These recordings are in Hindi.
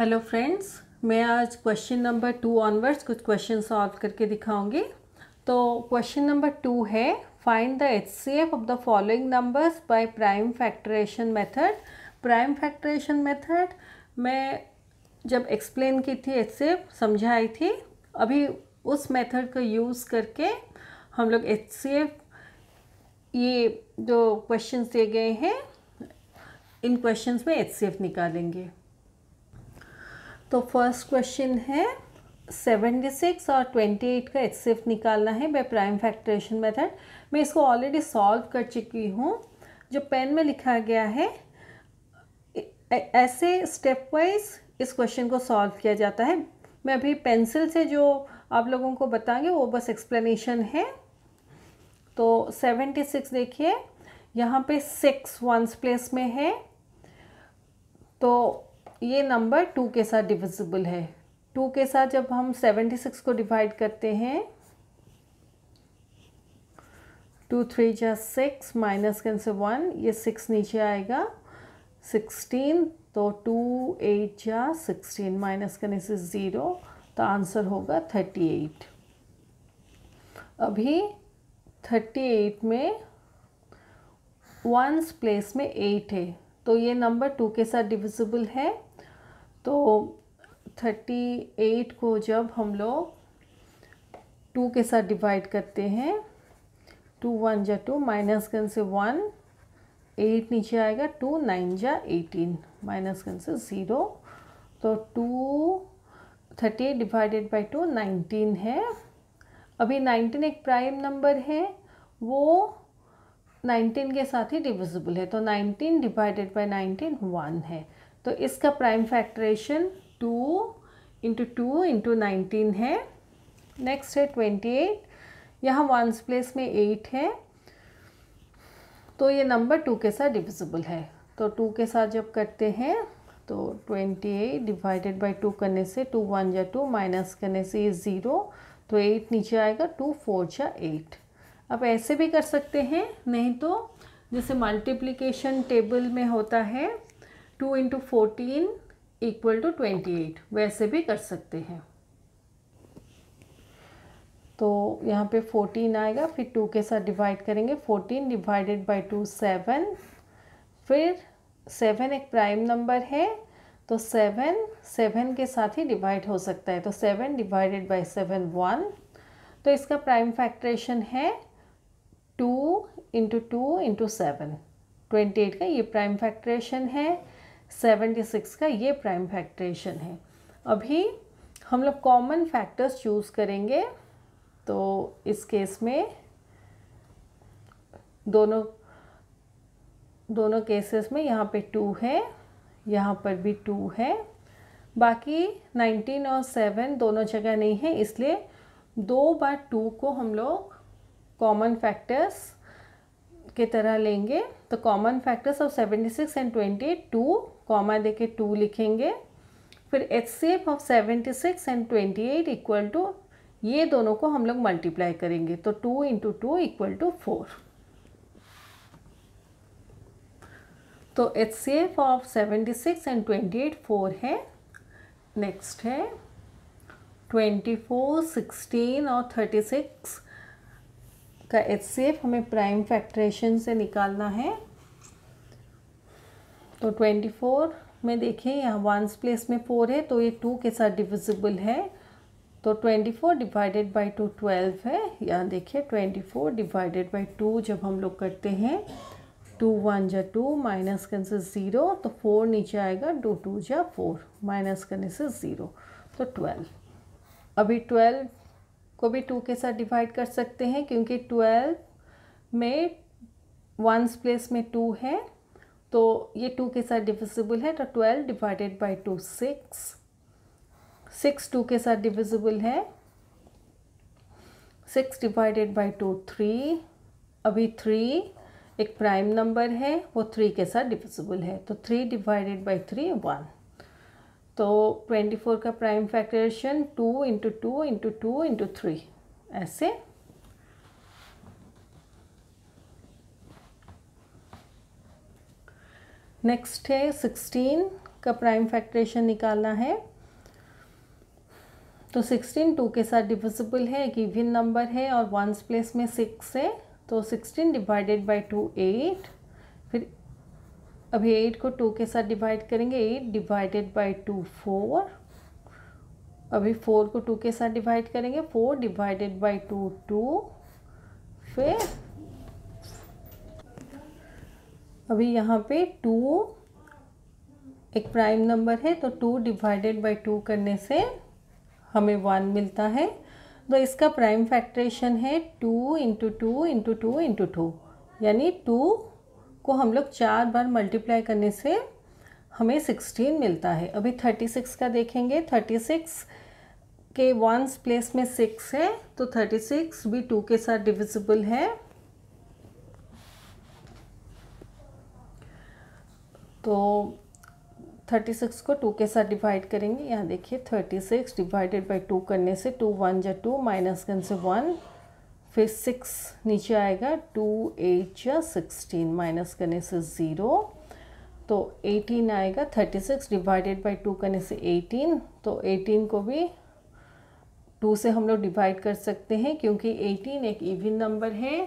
हेलो फ्रेंड्स मैं आज क्वेश्चन नंबर टू ऑनवर्ड्स कुछ क्वेश्चन सॉल्व करके दिखाऊंगी तो क्वेश्चन नंबर टू है find the H C F of the following numbers by prime factorisation method prime factorisation method मैं जब एक्सप्लेन की थी एच सी एफ समझाई थी अभी उस मेथड का यूज़ करके हम लोग एच सी एफ ये जो क्वेश्चन दिए गए हैं इन क्वेश्चंस में एच सी एफ निकालेंगे तो फर्स्ट क्वेश्चन है 76 और 28 का एच निकालना है बाय प्राइम फैक्ट्रेशन मेथड मैं इसको ऑलरेडी सॉल्व कर चुकी हूँ जो पेन में लिखा गया है ऐसे स्टेप वाइज इस क्वेश्चन को सॉल्व किया जाता है मैं अभी पेंसिल से जो आप लोगों को बताएंगे वो बस एक्सप्लेनेशन है तो 76 देखिए यहाँ पे सिक्स वंस प्लेस में है तो ये नंबर टू के साथ डिविजिबल है टू के साथ जब हम सेवेंटी सिक्स को डिवाइड करते हैं टू थ्री जा सिक्स माइनस से वन ये सिक्स नीचे आएगा सिक्सटीन तो टू एट जा सिक्सटीन माइनस करने से ज़ीरो तो आंसर होगा थर्टी एट अभी थर्टी एट में वंस प्लेस में एट है तो ये नंबर टू के साथ डिविजिबल है तो थर्टी एट को जब हम लोग टू के साथ डिवाइड करते हैं टू वन जा टू माइनस गन से वन एट नीचे आएगा टू नाइन जा एटीन माइनस गन से ज़ीरो तो two thirty eight divided by two nineteen है अभी नाइनटीन एक प्राइम नंबर है वो नाइनटीन के साथ ही डिविजिबल है तो nineteen divided by nineteen one है तो इसका prime factorization two into two into nineteen है नेक्स्ट है ट्वेंटी एट यहाँ वंस प्लेस में एट है तो ये नंबर टू के साथ डिविजिबल है तो टू के साथ जब करते हैं तो twenty eight divided by two करने से टू वन या टू माइनस करने से ये ज़ीरो तो एट नीचे आएगा टू फोर या एट अब ऐसे भी कर सकते हैं नहीं तो जैसे मल्टीप्लिकेशन टेबल में होता है two into fourteen equal to twenty eight वैसे भी कर सकते हैं तो यहाँ पे फोर्टीन आएगा फिर टू के साथ डिवाइड करेंगे fourteen divided by two seven फिर सेवन एक प्राइम नंबर है तो सेवन सेवन के साथ ही डिवाइड हो सकता है तो seven divided by seven one तो इसका प्राइम फैक्ट्रेशन है two into two into seven twenty eight का ये प्राइम फैक्ट्रेशन है 76 का ये प्राइम फैक्ट्रेशन है अभी हम लोग कॉमन फैक्टर्स चूज़ करेंगे तो इस केस में दोनों दोनों केसेस में यहाँ पे टू है यहाँ पर भी टू है बाकी नाइनटीन और सेवन दोनों जगह नहीं है इसलिए दो बार टू को हम लोग कॉमन फैक्टर्स के तरह लेंगे तो common factors of seventy six and twenty two comma दे के टू लिखेंगे फिर H C F of seventy six and twenty eight equal to ये दोनों को हम लोग मल्टीप्लाई करेंगे तो two into two equal to four तो H C F of seventy six and twenty eight four है नेक्स्ट है ट्वेंटी फोर सिक्सटीन और थर्टी सिक्स का एच सी एफ हमें प्राइम फैक्ट्रेशन से निकालना है तो ट्वेंटी फोर में देखें यहाँ वंस प्लेस में फोर है तो ये टू के साथ डिविजिबल है तो twenty four divided by two twelve है यहाँ देखिए twenty four divided by two जब हम लोग करते हैं टू वन जा टू माइनस करने से ज़ीरो तो फोर नीचे आएगा टू टू जा फोर माइनस करने से ज़ीरो तो ट्वेल्व अभी ट्वेल्व को भी टू के साथ डिवाइड कर सकते हैं क्योंकि ट्वेल्व में वंस प्लेस में टू है तो ये टू के साथ डिविजिबल है तो twelve divided by two six six two के साथ डिविजिबल है six divided by two three अभी थ्री एक प्राइम नंबर है वो थ्री के साथ डिविजिबल है तो three divided by three one तो ट्वेंटी फोर का prime factorization two into two into two into three ऐसे नेक्स्ट है सिक्सटीन का प्राइम फैक्ट्रेशन निकालना है तो सिक्सटीन टू के साथ डिविजिबल है एक इवन नंबर है और वंस प्लेस में सिक्स है तो sixteen divided by two eight फिर अभी एट को टू के साथ डिवाइड करेंगे eight divided by two four अभी फोर को टू के साथ डिवाइड करेंगे four divided by two two फिर अभी यहाँ पे टू एक प्राइम नंबर है तो टू डिवाइडेड बाय टू करने से हमें वन मिलता है तो इसका प्राइम फैक्ट्रेशन है two into two into two into two यानी टू को हम लोग चार बार मल्टीप्लाई करने से हमें सिक्सटीन मिलता है अभी थर्टी सिक्स का देखेंगे थर्टी सिक्स के वंस प्लेस में सिक्स है तो थर्टी सिक्स भी टू के साथ डिविजिबल है तो थर्टी सिक्स को टू के साथ डिवाइड करेंगे यहाँ देखिए thirty six divided by two करने से टू वन या टू माइनस करने से वन फिर सिक्स नीचे आएगा टू एट या सिक्सटीन माइनस करने से ज़ीरो तो एटीन आएगा thirty six divided by two करने से एटीन तो एटीन को भी टू से हम लोग डिवाइड कर सकते हैं क्योंकि एटीन एक इवन नंबर है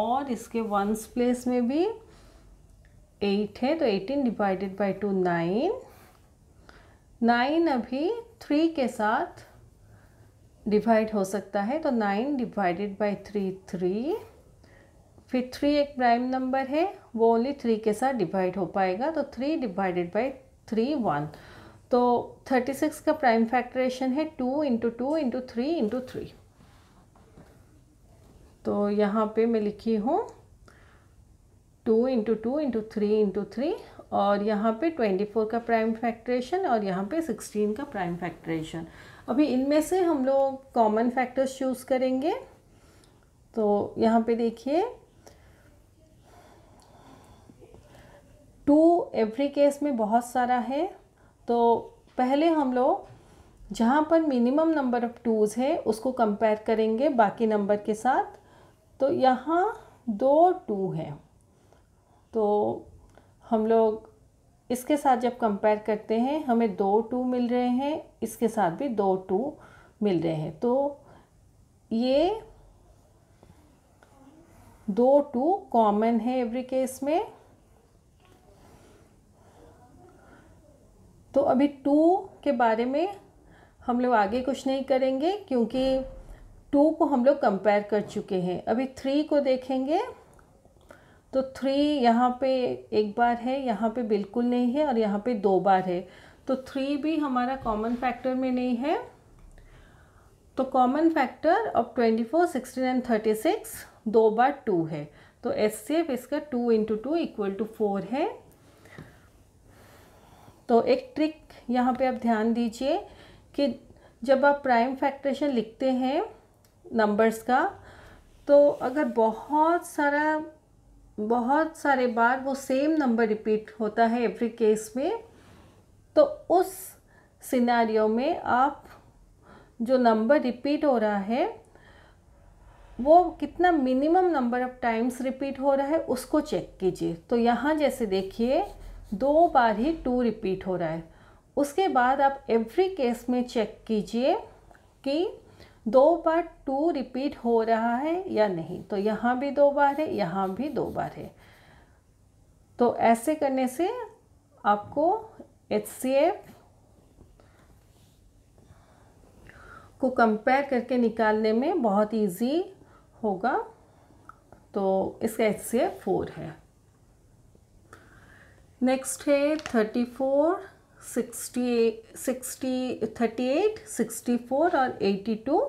और इसके वंस प्लेस में भी एट है तो eighteen divided by two nine nine अभी थ्री के साथ डिवाइड हो सकता है तो nine divided by three three फिर थ्री एक प्राइम नंबर है वो ओनली थ्री के साथ डिवाइड हो पाएगा तो three divided by three one तो थर्टी सिक्स का प्राइम फैक्ट्रेशन है two into two into three into three तो यहाँ पे मैं लिखी हूँ two into two into three into three और यहाँ पे ट्वेंटी फोर का प्राइम फैक्ट्रेशन और यहाँ पे सिक्सटीन का प्राइम फैक्ट्रेशन अभी इनमें से हम लोग कॉमन फैक्टर्स चूज़ करेंगे तो यहाँ पे देखिए टू एवरी केस में बहुत सारा है तो पहले हम लोग जहाँ पर मिनिमम नंबर ऑफ़ टूज़ है उसको कंपेयर करेंगे बाकी नंबर के साथ तो यहाँ दो टू हैं तो हम लोग इसके साथ जब कंपेयर करते हैं हमें दो टू मिल रहे हैं इसके साथ भी दो टू मिल रहे हैं तो ये दो टू कॉमन है एवरी केस में तो अभी टू के बारे में हम लोग आगे कुछ नहीं करेंगे क्योंकि टू को हम लोग कंपेयर कर चुके हैं अभी थ्री को देखेंगे तो थ्री यहाँ पे एक बार है यहाँ पे बिल्कुल नहीं है और यहाँ पे दो बार है तो थ्री भी हमारा कॉमन फैक्टर में नहीं है तो common factor of twenty four sixteen and thirty six दो बार टू है तो एस सी एफ इसका two into two equal to four है तो एक ट्रिक यहाँ पे आप ध्यान दीजिए कि जब आप प्राइम फैक्ट्रेशन लिखते हैं नंबर्स का तो अगर बहुत सारा बहुत सारे बार वो सेम नंबर रिपीट होता है एवरी केस में तो उस सिनेरियो में आप जो नंबर रिपीट हो रहा है वो कितना minimum number of times repeat हो रहा है उसको चेक कीजिए तो यहाँ जैसे देखिए दो बार ही टू रिपीट हो रहा है उसके बाद आप एवरी केस में चेक कीजिए कि दो बार टू रिपीट हो रहा है या नहीं तो यहाँ भी दो बार है यहाँ भी दो बार है तो ऐसे करने से आपको एच सी एफ को कंपेयर करके निकालने में बहुत इजी होगा तो इसका एच सी एफ फोर है नेक्स्ट है thirty four sixty sixty thirty eight sixty four और एटी टू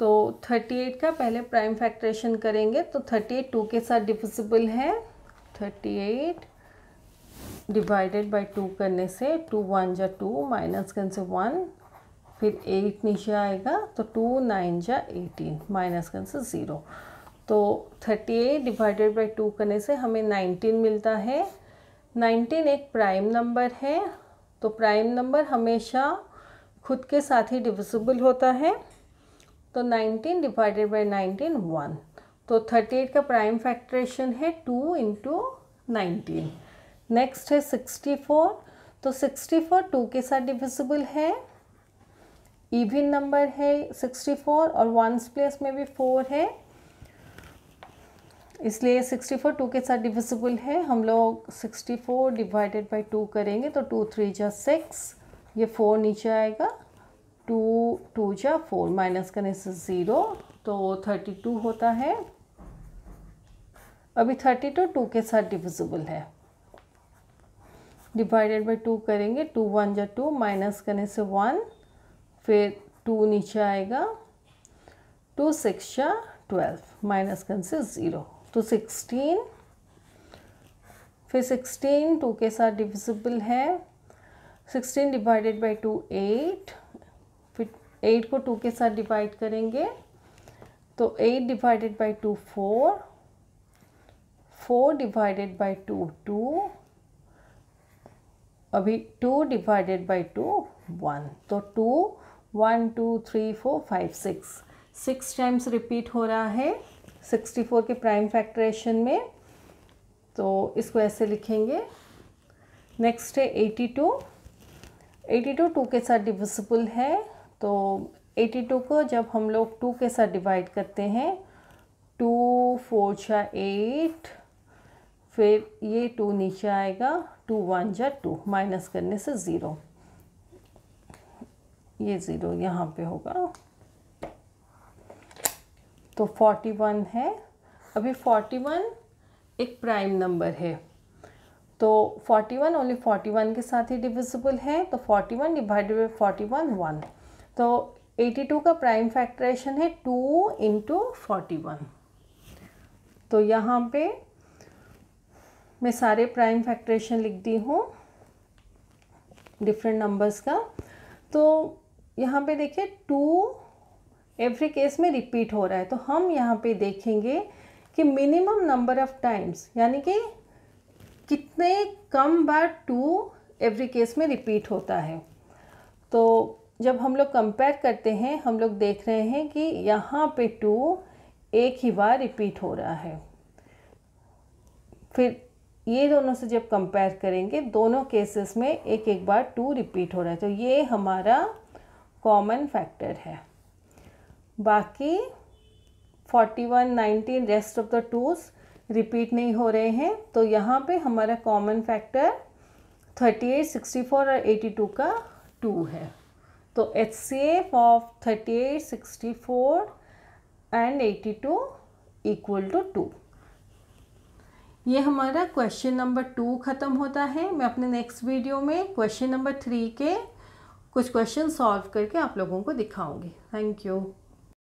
तो थर्टी एट का पहले प्राइम फैक्ट्रेशन करेंगे तो थर्टी एट टू के साथ डिविजिबल है thirty eight divided by two करने से टू वन जा टू माइनस करने से वन फिर एट नीचे आएगा तो टू नाइन जा एटीन माइनस करने से ज़ीरो तो thirty eight divided by two करने से हमें नाइनटीन मिलता है नाइनटीन एक प्राइम नंबर है तो प्राइम नंबर हमेशा खुद के साथ ही डिविजिबल होता है तो 19 डिवाइडेड बाय 19 वन तो 38 का प्राइम फैक्ट्रेशन है 2 इंटू नाइनटीन नेक्स्ट है 64 तो 64 टू के साथ डिविजिबल है इवन नंबर है 64 और वंस प्लेस में भी 4 है इसलिए 64 टू के साथ डिविजिबल है हम लोग 64 डिवाइडेड बाई टू करेंगे तो टू थ्री जा सिक्स ये फोर नीचे आएगा टू टू जा फोर माइनस करने से ज़ीरो तो थर्टी टू होता है अभी थर्टी टू टू के साथ डिविजिबल है डिवाइडेड बाई टू करेंगे टू वन जा टू माइनस करने से वन फिर टू नीचे आएगा टू सिक्स या ट्वेल्व माइनस करने से ज़ीरो तो सिक्सटीन फिर सिक्सटीन टू के साथ डिविजिबल है sixteen divided by two eight फिर एट को टू के साथ डिवाइड करेंगे तो eight divided by two four four divided by two two अभी two divided by two one तो two one two three four five six six times repeat हो रहा है सिक्सटी फोर के प्राइम फैक्ट्रेशन में तो इसको ऐसे लिखेंगे नेक्स्ट है eighty two eighty two two के साथ डिविजिबल है तो टू को जब हम लोग टू के साथ डिवाइड करते हैं टू फोर या एट फिर ये टू नीचे आएगा टू वन जा टू माइनस करने से ज़ीरो ये ज़ीरो यहाँ पे होगा तो फोर्टी वन है अभी फोर्टी वन एक प्राइम नंबर है तो forty one only forty one के साथ ही डिविजिबल है तो forty one divided by forty one one तो एटी टू का प्राइम फैक्ट्रेशन है टू इंटू फोर्टी वन तो यहाँ पे मैं सारे प्राइम फैक्ट्रेशन लिख दी हूँ डिफरेंट नंबर्स का तो यहाँ पे देखिए टू एवरी केस में रिपीट हो रहा है तो हम यहाँ पे देखेंगे कि मिनिमम नंबर ऑफ टाइम्स यानी कि कितने कम बार टू एवरी केस में रिपीट होता है तो जब हम लोग कंपेयर करते हैं हम लोग देख रहे हैं कि यहाँ पे टू एक ही बार रिपीट हो रहा है फिर ये दोनों से जब कंपेयर करेंगे दोनों केसेस में एक एक बार टू रिपीट हो रहा है तो ये हमारा कॉमन फैक्टर है बाकी forty one nineteen rest of the twos repeat नहीं हो रहे हैं तो यहाँ पे हमारा common factor thirty eight sixty four और एटी टू का टू है तो H C F of thirty eight sixty four and eighty two equal to two ये हमारा क्वेश्चन नंबर टू ख़त्म होता है मैं अपने नेक्स्ट वीडियो में क्वेश्चन नंबर थ्री के कुछ क्वेश्चन सॉल्व करके आप लोगों को दिखाऊंगी थैंक यू